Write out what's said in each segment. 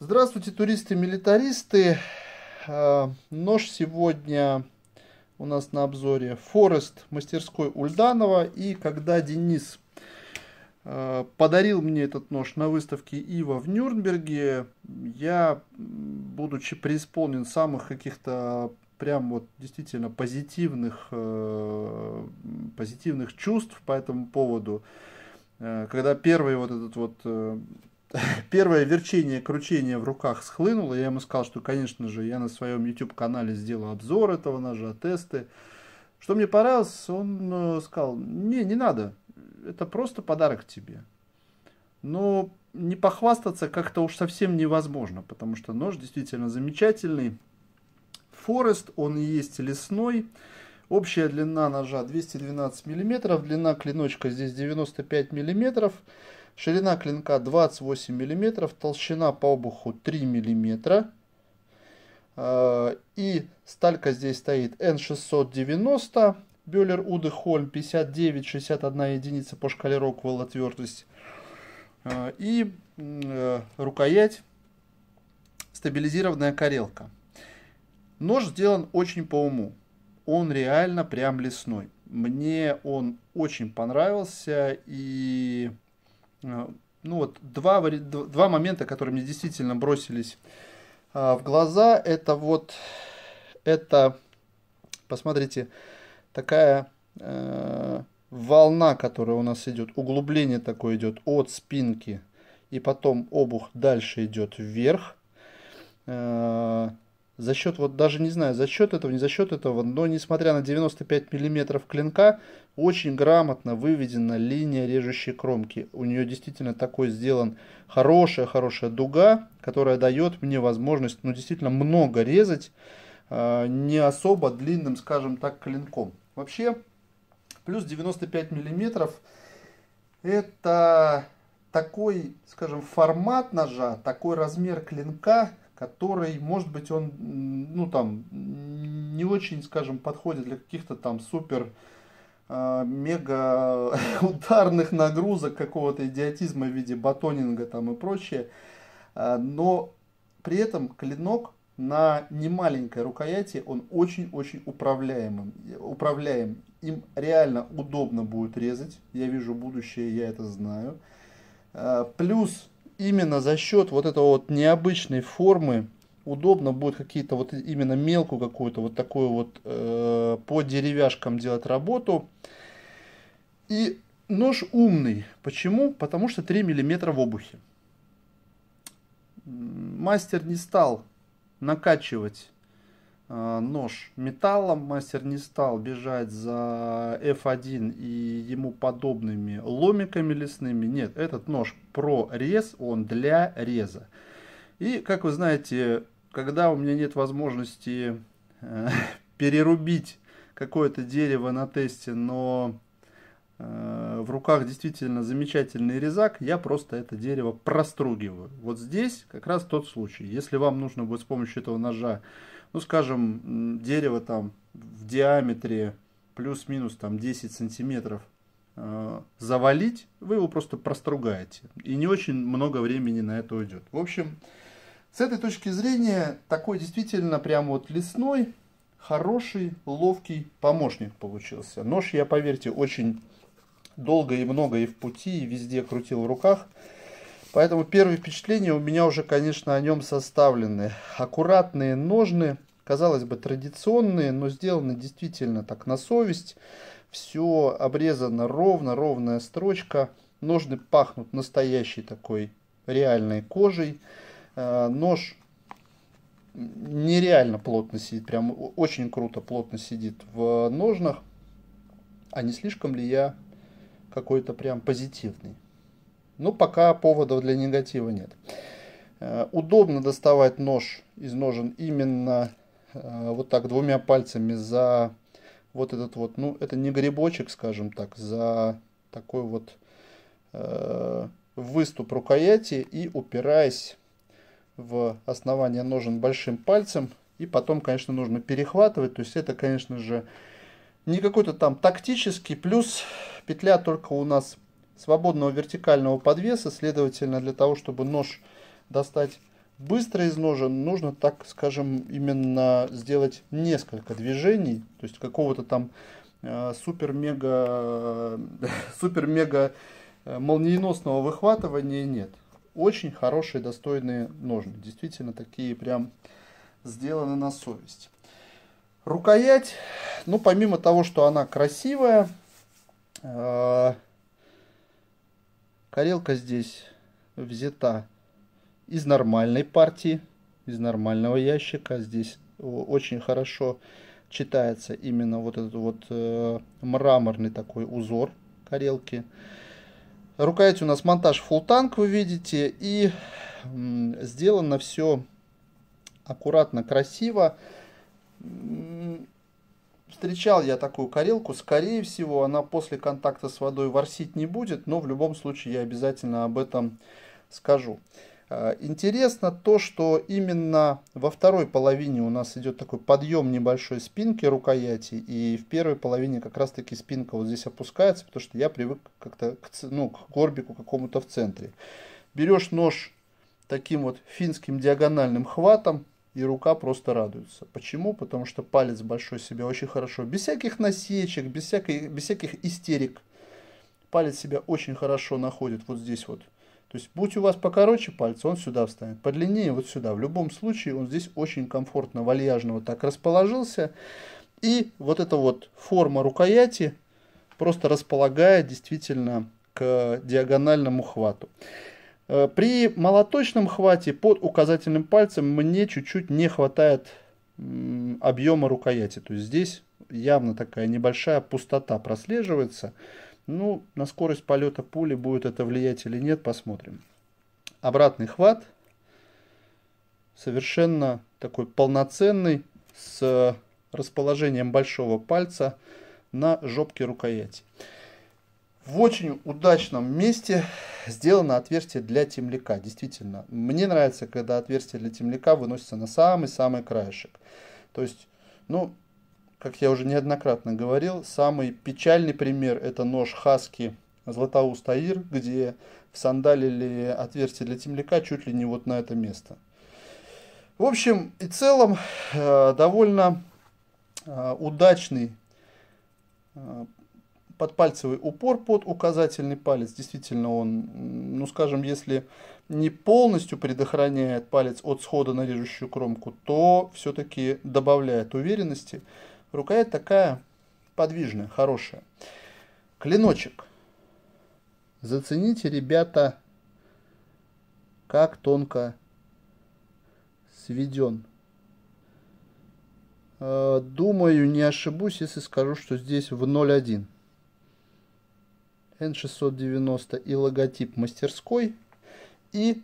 Здравствуйте, туристы-милитаристы. А, нож сегодня у нас на обзоре Форест мастерской Ульданова. И когда Денис а, подарил мне этот нож на выставке Ива в Нюрнберге, я, будучи преисполнен самых каких-то прям вот действительно позитивных, а, позитивных чувств по этому поводу, когда первый вот этот вот э, первое верчение, кручение в руках схлынуло. Я ему сказал, что, конечно же, я на своем YouTube-канале сделал обзор этого ножа, тесты. Что мне понравилось, он э, сказал, не, не надо, это просто подарок тебе. Но не похвастаться как-то уж совсем невозможно, потому что нож действительно замечательный. Форест, он и есть лесной. Общая длина ножа 212 мм, длина клиночка здесь 95 мм. Ширина клинка 28 мм, толщина по обуху 3 мм. Э, и сталька здесь стоит N690, Бюллер Уде Хольм 59-61 единица по шкале Роквелла твердость. Э, и э, рукоять стабилизированная карелка. Нож сделан очень по уму. Он реально прям лесной. Мне он очень понравился и Э, ну вот два, два момента, которые мне действительно бросились а, в глаза, это вот, это, посмотрите, такая э, волна, которая у нас идет, углубление такое идет от спинки, и потом обух дальше идет вверх. Э, за счет, вот даже не знаю, за счет этого, не за счет этого, но несмотря на 95 миллиметров клинка, очень грамотно выведена линия режущей кромки. У нее действительно такой сделан хорошая-хорошая дуга, которая дает мне возможность, ну, действительно много резать, э, не особо длинным, скажем так, клинком. Вообще, плюс 95 миллиметров, это такой, скажем, формат ножа, такой размер клинка – который, может быть, он, ну, там, не очень, скажем, подходит для каких-то там супер а, мега ударных нагрузок какого-то идиотизма в виде батонинга там и прочее, а, но при этом клинок на немаленькой рукояти он очень-очень управляемым, управляем. Им реально удобно будет резать. Я вижу будущее, я это знаю. А, плюс именно за счет вот этого вот необычной формы удобно будет какие-то вот именно мелкую какую-то вот такую вот э, по деревяшкам делать работу. И нож умный. Почему? Потому что 3 миллиметра в обухе. Мастер не стал накачивать Э, нож металлом. Мастер не стал бежать за F1 и ему подобными ломиками лесными. Нет, этот нож прорез, он для реза. И, как вы знаете, когда у меня нет возможности э, перерубить какое-то дерево на тесте, но э, в руках действительно замечательный резак, я просто это дерево простругиваю. Вот здесь как раз тот случай. Если вам нужно будет с помощью этого ножа ну, скажем, дерево там в диаметре плюс-минус там 10 сантиметров э, завалить, вы его просто простругаете. И не очень много времени на это уйдет. В общем, с этой точки зрения, такой действительно прям вот лесной, хороший, ловкий помощник получился. Нож я, поверьте, очень долго и много и в пути, и везде крутил в руках. Поэтому первые впечатления у меня уже, конечно, о нем составлены. Аккуратные ножны, казалось бы, традиционные, но сделаны действительно так на совесть. Все обрезано ровно, ровная строчка. Ножны пахнут настоящей такой реальной кожей. Э, нож нереально плотно сидит, прям очень круто плотно сидит в ножнах. А не слишком ли я какой-то прям позитивный? Но ну, пока поводов для негатива нет. Э, удобно доставать нож из ножен именно э, вот так двумя пальцами за вот этот вот, ну это не грибочек, скажем так, за такой вот э, выступ рукояти и упираясь в основание ножен большим пальцем. И потом, конечно, нужно перехватывать. То есть это, конечно же, не какой-то там тактический. Плюс петля только у нас свободного вертикального подвеса, следовательно, для того, чтобы нож достать быстро из ножа, нужно, так скажем, именно сделать несколько движений, то есть какого-то там э, супер-мега супер-мега э, молниеносного выхватывания нет. Очень хорошие, достойные ножны. Действительно, такие прям сделаны на совесть. Рукоять, ну, помимо того, что она красивая, э, Карелка здесь взята из нормальной партии, из нормального ящика. Здесь очень хорошо читается именно вот этот вот э, мраморный такой узор карелки. Рукоять у нас монтаж full tank, вы видите, и сделано все аккуратно, красиво встречал я такую карелку. Скорее всего, она после контакта с водой ворсить не будет, но в любом случае я обязательно об этом скажу. Э, интересно то, что именно во второй половине у нас идет такой подъем небольшой спинки рукояти, и в первой половине как раз таки спинка вот здесь опускается, потому что я привык как-то к, ну, к горбику какому-то в центре. Берешь нож таким вот финским диагональным хватом, и рука просто радуется. Почему? Потому что палец большой себя очень хорошо, без всяких насечек, без, всякой, без всяких истерик, палец себя очень хорошо находит вот здесь вот. То есть, будь у вас покороче палец, он сюда встанет. Подлиннее вот сюда. В любом случае, он здесь очень комфортно, вальяжно вот так расположился. И вот эта вот форма рукояти просто располагает действительно к диагональному хвату. Э, при молоточном хвате под указательным пальцем мне чуть-чуть не хватает объема рукояти. То есть здесь явно такая небольшая пустота прослеживается. Ну, на скорость полета пули будет это влиять или нет, посмотрим. Обратный хват. Совершенно такой полноценный, с э, расположением большого пальца на жопке рукояти. В очень удачном месте сделано отверстие для темляка. Действительно, мне нравится, когда отверстие для темляка выносится на самый-самый краешек. То есть, ну, как я уже неоднократно говорил, самый печальный пример это нож Хаски Златоуст Аир, где в сандалили отверстие для темляка чуть ли не вот на это место. В общем и целом, э, довольно э, удачный э, подпальцевый упор под указательный палец. Действительно, он, ну скажем, если не полностью предохраняет палец от схода на режущую кромку, то все-таки добавляет уверенности. Рукоять такая подвижная, хорошая. Клиночек. Зацените, ребята, как тонко сведен. Э, думаю, не ошибусь, если скажу, что здесь в 0,1. N690 и логотип мастерской. И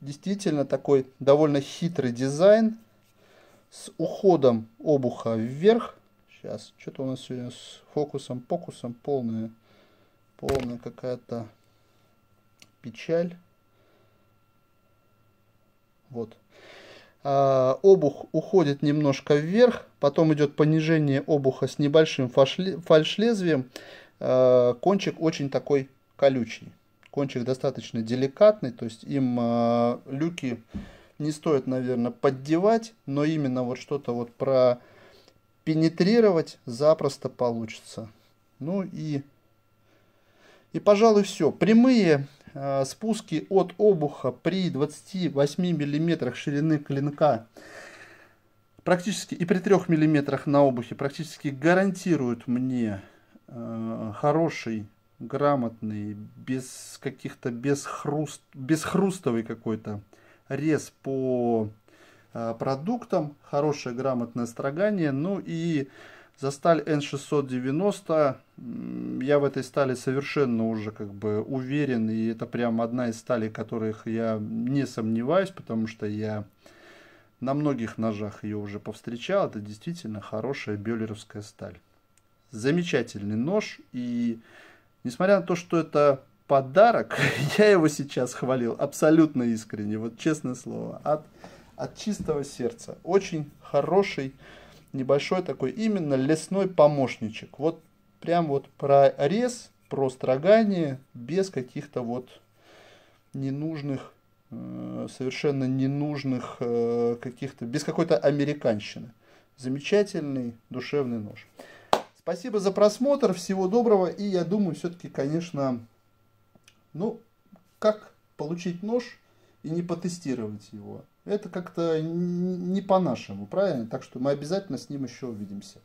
действительно такой довольно хитрый дизайн с уходом обуха вверх. Сейчас, что-то у нас сегодня с фокусом, покусом полная, полная какая-то печаль. Вот. А, обух уходит немножко вверх, потом идет понижение обуха с небольшим фальшлезвием. Э, кончик очень такой колючий. Кончик достаточно деликатный, то есть им э, люки не стоит, наверное, поддевать, но именно вот что-то вот про пенетрировать запросто получится. Ну и, и пожалуй, все. Прямые э, спуски от обуха при 28 мм ширины клинка практически и при 3 мм на обухе практически гарантируют мне Э, хороший, грамотный, без каких-то, без, хруст, без хрустовый какой-то рез по э, продуктам, хорошее грамотное строгание. Ну и за сталь N690 я в этой стали совершенно уже как бы уверен. И это прям одна из стали которых я не сомневаюсь, потому что я на многих ножах ее уже повстречал. Это действительно хорошая бюллеровская сталь замечательный нож. И несмотря на то, что это подарок, я его сейчас хвалил абсолютно искренне, вот честное слово, от, от чистого сердца. Очень хороший, небольшой такой именно лесной помощничек. Вот прям вот про рез, про строгание, без каких-то вот ненужных, э, совершенно ненужных э, каких-то, без какой-то американщины. Замечательный душевный нож. Спасибо за просмотр, всего доброго. И я думаю, все-таки, конечно, ну, как получить нож и не потестировать его? Это как-то не по-нашему, правильно? Так что мы обязательно с ним еще увидимся.